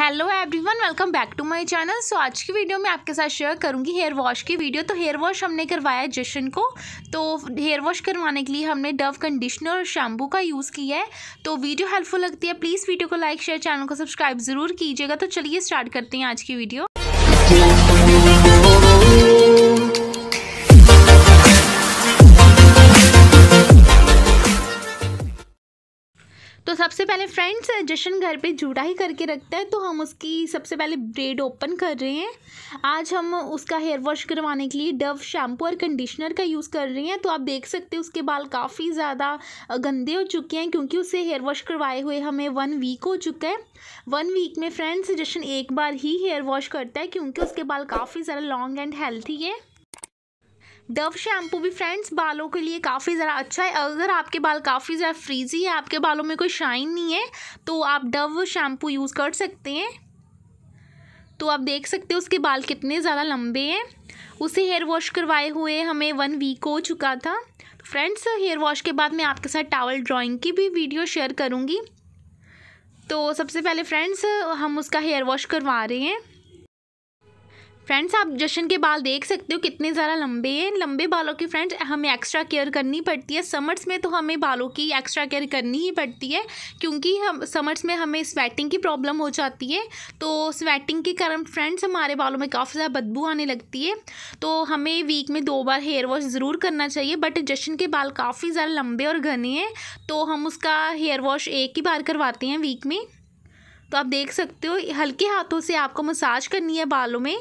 hello everyone welcome back to my channel so आज की video में आपके साथ शेयर करूंगी हेयर वॉश की वीडियो तो हेयर वॉश हमने करवाया है जशन को तो हेयर वॉश करवाने के लिए हमने डव कंडीशनर और शैम्पू का यूज़ किया है तो वीडियो हेल्पफुल लगती है प्लीज़ वीडियो को लाइक शेयर चैनल को सब्सक्राइब ज़रूर कीजिएगा तो चलिए स्टार्ट करते हैं आज की वीडियो सबसे पहले फ्रेंड्स जशन घर पे जूड़ा ही करके रखता है तो हम उसकी सबसे पहले ब्रेड ओपन कर रहे हैं आज हम उसका हेयर वॉश करवाने के लिए डव शैम्पू और कंडीशनर का यूज़ कर रहे हैं तो आप देख सकते हैं उसके बाल काफ़ी ज़्यादा गंदे हो चुके हैं क्योंकि उसे हेयर वॉश करवाए हुए हमें वन वीक हो चुका है वन वीक में फ्रेंड्स जशन एक बार ही हेयर वॉश करता है क्योंकि उसके बाल काफ़ी ज़्यादा लॉन्ग एंड हेल्थी है डव शैम्पू भी फ्रेंड्स बालों के लिए काफ़ी ज़रा अच्छा है अगर आपके बाल काफ़ी ज़रा फ्रीजी है आपके बालों में कोई शाइन नहीं है तो आप डव शैम्पू यूज़ कर सकते हैं तो आप देख सकते हो उसके बाल कितने ज़्यादा लंबे हैं उसे हेयर वॉश करवाए हुए हमें वन वीक हो चुका था फ्रेंड्स हेयर वॉश के बाद मैं आपके साथ टावल ड्राइंग की भी वीडियो शेयर करूँगी तो सबसे पहले फ्रेंड्स हम उसका हेयर वॉश करवा रहे हैं फ्रेंड्स आप जशन के बाल देख सकते हो कितने ज़्यादा लंबे हैं लंबे बालों की फ्रेंड्स हमें एक्स्ट्रा केयर करनी पड़ती है समर्स में तो हमें बालों की एक्स्ट्रा केयर करनी ही पड़ती है क्योंकि हम समर्स में हमें स्वेटिंग की प्रॉब्लम हो जाती है तो स्वेटिंग के कारण फ्रेंड्स हमारे बालों में काफ़ी ज़्यादा बदबू आने लगती है तो हमें वीक में दो बार हेयर वॉश ज़रूर करना चाहिए बट जशन के बाल काफ़ी ज़्यादा लंबे और घने हैं तो हम उसका हेयर वॉश एक ही बार करवाते हैं वीक में तो आप देख सकते हो हल्के हाथों से आपको मसाज करनी है बालों में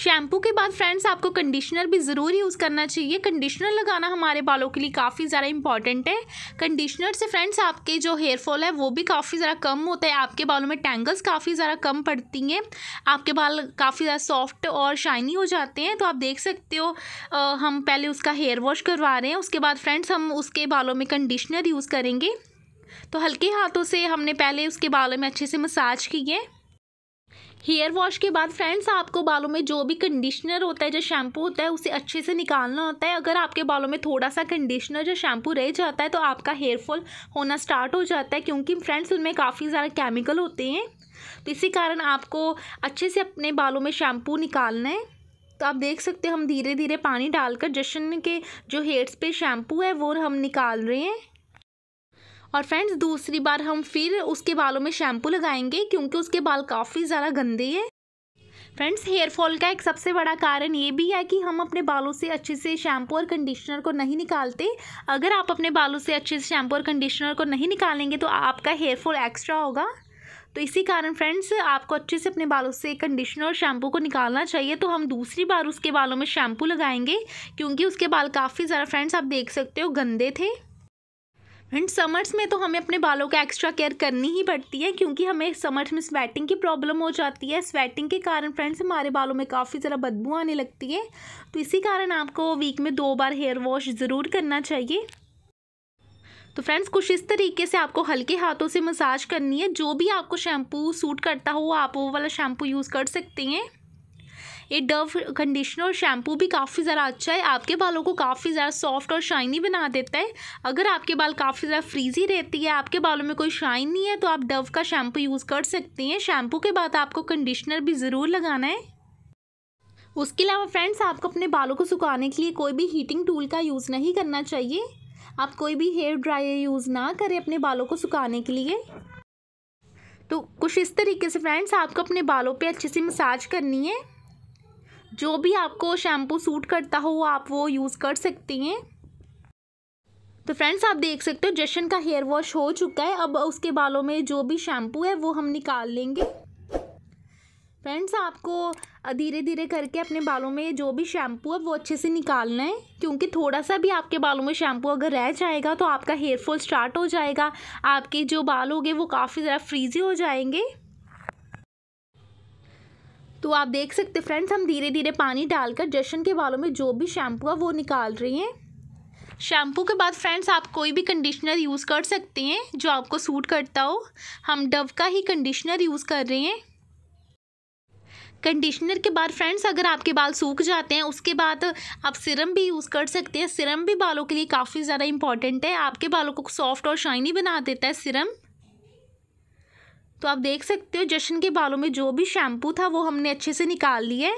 शैम्पू के बाद फ्रेंड्स आपको कंडीशनर भी ज़रूर यूज़ करना चाहिए कंडीशनर लगाना हमारे बालों के लिए काफ़ी ज़्यादा इंपॉर्टेंट है कंडीशनर से फ्रेंड्स आपके जो हेयर फॉल है वो भी काफ़ी ज़्यादा कम होता है आपके बालों में टैंगल्स काफ़ी ज़्यादा कम पड़ती हैं आपके बाल काफ़ी ज़्यादा सॉफ्ट और शाइनी हो जाते हैं तो आप देख सकते हो आ, हम पहले उसका हेयर वॉश करवा रहे हैं उसके बाद फ्रेंड्स हम उसके बालों में कंडीशनर यूज़ करेंगे तो हल्के हाथों से हमने पहले उसके बालों में अच्छे से मसाज किए हेयर वॉश के बाद फ्रेंड्स आपको बालों में जो भी कंडीशनर होता है जो शैम्पू होता है उसे अच्छे से निकालना होता है अगर आपके बालों में थोड़ा सा कंडीशनर जो शैम्पू रह जाता है तो आपका हेयर फॉल होना स्टार्ट हो जाता है क्योंकि फ्रेंड्स उनमें काफ़ी ज़्यादा केमिकल होते हैं तो इसी कारण आपको अच्छे से अपने बालों में शैम्पू निकालना है तो आप देख सकते हो हम धीरे धीरे पानी डालकर जश्न के जो हेयर्स पे शैम्पू है वो हम निकाल रहे हैं और फ्रेंड्स दूसरी बार हम फिर उसके बालों में शैम्पू लगाएंगे क्योंकि उसके बाल काफ़ी ज़्यादा गंदे है फ्रेंड्स हेयर फॉल का एक सबसे बड़ा कारण ये भी है कि हम अपने बालों से अच्छे से शैम्पू और कंडीशनर को नहीं निकालते अगर आप अपने बालों से अच्छे से शैम्पू और कंडीशनर को नहीं निकालेंगे तो आपका हेयर फॉल एक्स्ट्रा होगा तो इसी कारण फ्रेंड्स आपको अच्छे से अपने बालों से कंडीशनर और शैम्पू को निकालना चाहिए तो हम दूसरी बार उसके बालों में शैम्पू लगाएंगे क्योंकि उसके बाल काफ़ी ज़्यादा फ्रेंड्स आप देख सकते हो गंदे थे एंड समर्स में तो हमें अपने बालों का एक्स्ट्रा केयर करनी ही पड़ती है क्योंकि हमें समर्स में स्वेटिंग की प्रॉब्लम हो जाती है स्वेटिंग के कारण फ्रेंड्स हमारे बालों में काफ़ी ज़रा बदबू आने लगती है तो इसी कारण आपको वीक में दो बार हेयर वॉश ज़रूर करना चाहिए तो फ्रेंड्स कुछ इस तरीके से आपको हल्के हाथों से मसाज करनी है जो भी आपको शैम्पू सूट करता हो आप वो वाला शैम्पू यूज़ कर सकते हैं ये डव कंडीशनर शैम्पू भी काफ़ी ज़रा अच्छा है आपके बालों को काफ़ी ज़्यादा सॉफ्ट और शाइनी बना देता है अगर आपके बाल काफ़ी ज़्यादा फ्रीजी रहती है आपके बालों में कोई शाइन नहीं है तो आप डव का शैम्पू यूज़ कर सकती हैं शैम्पू के बाद आपको कंडीशनर भी ज़रूर लगाना है उसके अलावा फ्रेंड्स आपको अपने बालों को सुखाने के लिए कोई भी हीटिंग टूल का यूज़ नहीं करना चाहिए आप कोई भी हेयर ड्रायर यूज़ ना करें अपने बालों को सुखाने के लिए तो कुछ इस तरीके से फ्रेंड्स आपको अपने बालों पे अच्छे से मसाज करनी है जो भी आपको शैम्पू सूट करता हो आप वो यूज़ कर सकती हैं तो फ्रेंड्स आप देख सकते हो जशन का हेयर वॉश हो चुका है अब उसके बालों में जो भी शैम्पू है वो हम निकाल लेंगे फ्रेंड्स आपको धीरे धीरे करके अपने बालों में जो भी शैम्पू है वो अच्छे से निकालना है क्योंकि थोड़ा सा भी आपके बालों में शैम्पू अगर रह जाएगा तो आपका हेयर फॉल स्टार्ट हो जाएगा आपके जो बाल होंगे वो काफ़ी ज़्यादा फ्रीजी हो जाएंगे तो आप देख सकते फ्रेंड्स हम धीरे धीरे पानी डालकर जशन के बालों में जो भी शैम्पू है वो निकाल रहे हैं शैम्पू के बाद फ्रेंड्स आप कोई भी कंडीशनर यूज़ कर सकते हैं जो आपको सूट करता हो हम डव का ही कंडीशनर यूज़ कर रहे हैं कंडीशनर के बाद फ्रेंड्स अगर आपके बाल सूख जाते हैं उसके बाद आप सिरम भी यूज़ कर सकते हैं सिरम भी बालों के लिए काफ़ी ज़्यादा इंपॉर्टेंट है आपके बालों को सॉफ्ट और शाइनी बना देता है सिरम तो आप देख सकते हो जश्न के बालों में जो भी शैम्पू था वो हमने अच्छे से निकाल लिए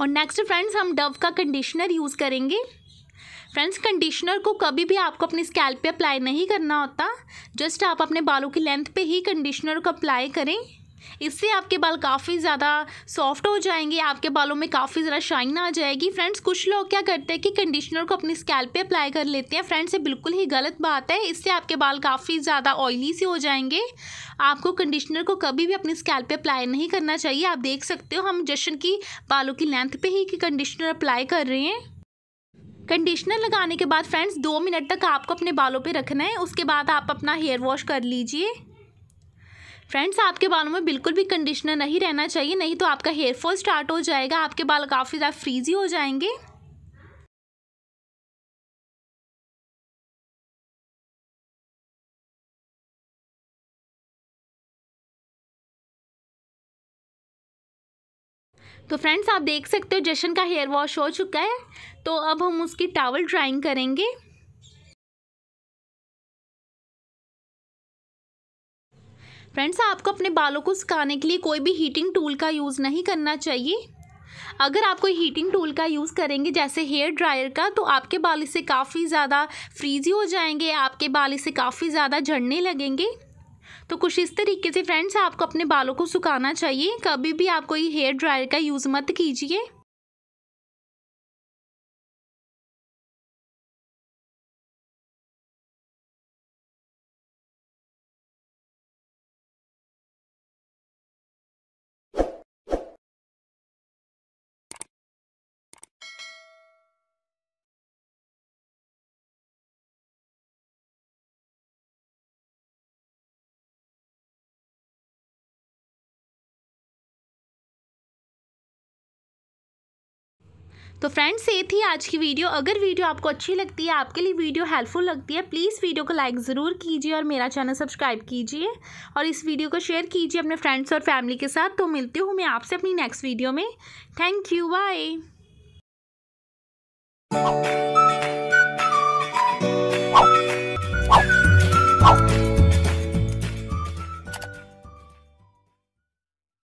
और नेक्स्ट फ्रेंड्स हम डव का कंडीशनर यूज़ करेंगे फ्रेंड्स कंडीशनर को कभी भी आपको अपने स्कैल्प पे अप्लाई नहीं करना होता जस्ट आप अपने बालों की लेंथ पे ही कंडीशनर को अप्लाई करें इससे आपके बाल काफ़ी ज़्यादा सॉफ्ट हो जाएंगे आपके बालों में काफ़ी ज़्यादा शाइन आ जाएगी फ्रेंड्स कुछ लोग क्या करते हैं कि कंडीशनर को अपनी स्कैल पे अप्लाई कर लेते हैं फ्रेंड्स ये बिल्कुल ही गलत बात है इससे आपके बाल काफ़ी ज़्यादा ऑयली से हो जाएंगे आपको कंडीशनर को कभी भी अपनी स्कैल पे अप्लाई नहीं करना चाहिए आप देख सकते हो हम जशन की बालों की लेंथ पर ही कंडीशनर अप्लाई कर रहे हैं कंडीशनर लगाने के बाद फ्रेंड्स दो मिनट तक आपको अपने बालों पर रखना है उसके बाद आप अपना हेयर वॉश कर लीजिए फ्रेंड्स आपके बालों में बिल्कुल भी कंडीशनर नहीं रहना चाहिए नहीं तो आपका हेयर फॉल स्टार्ट हो जाएगा आपके बाल काफ़ी ज़्यादा फ्रीजी हो जाएंगे तो फ्रेंड्स आप देख सकते हो जशन का हेयर वॉश हो चुका है तो अब हम उसकी टावल ड्राइंग करेंगे फ्रेंड्स आपको अपने बालों को सुखाने के लिए कोई भी हीटिंग टूल का यूज़ नहीं करना चाहिए अगर आप कोई हीटिंग टूल का यूज़ करेंगे जैसे हेयर ड्रायर का तो आपके बाल इससे काफ़ी ज़्यादा फ्रीजी हो जाएंगे आपके बाल इससे काफ़ी ज़्यादा झड़ने लगेंगे तो कुछ इस तरीके से फ्रेंड्स आपको अपने बालों को सुखाना चाहिए कभी भी आप कोई हेयर ड्रायर का यूज़ मत कीजिए तो फ्रेंड्स ये थी आज की वीडियो अगर वीडियो आपको अच्छी लगती है आपके लिए वीडियो हेल्पफुल लगती है प्लीज़ वीडियो को लाइक ज़रूर कीजिए और मेरा चैनल सब्सक्राइब कीजिए और इस वीडियो को शेयर कीजिए अपने फ्रेंड्स और फैमिली के साथ तो मिलती हूँ मैं आपसे अपनी नेक्स्ट वीडियो में थैंक यू बाय